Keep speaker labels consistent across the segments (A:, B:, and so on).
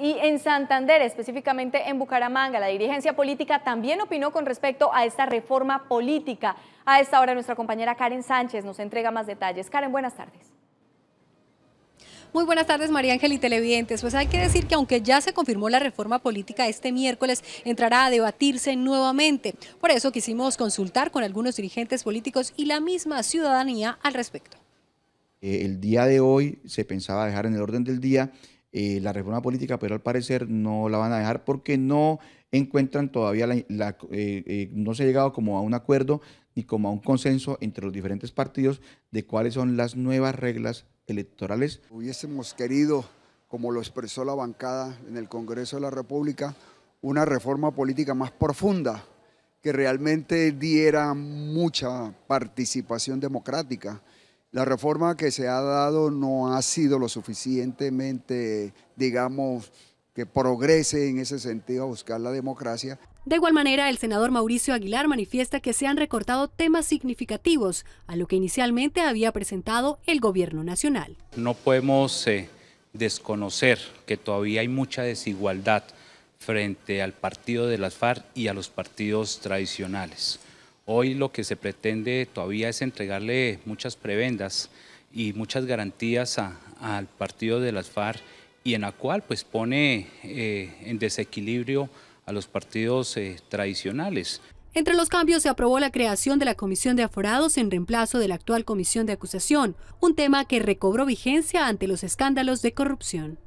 A: Y en Santander, específicamente en Bucaramanga, la dirigencia política también opinó con respecto a esta reforma política. A esta hora nuestra compañera Karen Sánchez nos entrega más detalles. Karen, buenas tardes. Muy buenas tardes María Ángel y televidentes. Pues hay que decir que aunque ya se confirmó la reforma política este miércoles, entrará a debatirse nuevamente. Por eso quisimos consultar con algunos dirigentes políticos y la misma ciudadanía al respecto.
B: Eh, el día de hoy se pensaba dejar en el orden del día eh, la reforma política, pero al parecer no la van a dejar porque no encuentran todavía, eh, eh, no se ha llegado como a un acuerdo ni como a un consenso entre los diferentes partidos de cuáles son las
C: nuevas reglas electorales. Hubiésemos querido, como lo expresó la bancada en el Congreso de la República, una reforma política más profunda que realmente diera mucha participación democrática la reforma que se ha dado no ha sido lo suficientemente, digamos, que progrese en ese sentido a buscar la democracia.
A: De igual manera, el senador Mauricio Aguilar manifiesta que se han recortado temas significativos a lo que inicialmente había presentado el gobierno nacional.
D: No podemos eh, desconocer que todavía hay mucha desigualdad frente al partido de las FARC y a los partidos tradicionales. Hoy lo que se pretende todavía es entregarle muchas prebendas y muchas garantías al partido de las FARC y en la cual pues pone eh, en desequilibrio a los partidos eh, tradicionales.
A: Entre los cambios se aprobó la creación de la Comisión de Aforados en reemplazo de la actual Comisión de Acusación, un tema que recobró vigencia ante los escándalos de corrupción.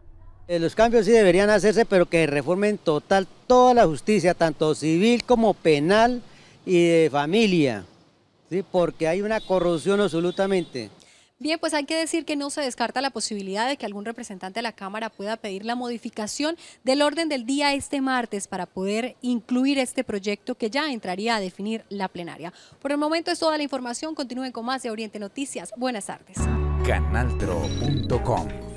A: Eh, los cambios sí deberían hacerse, pero que reformen total toda la justicia, tanto civil como penal, y de familia, porque hay una corrupción absolutamente. Bien, pues hay que decir que no se descarta la posibilidad de que algún representante de la Cámara pueda pedir la modificación del orden del día este martes para poder incluir este proyecto que ya entraría a definir la plenaria. Por el momento es toda la información. Continúen con más de Oriente Noticias. Buenas tardes.
D: Canaltro.com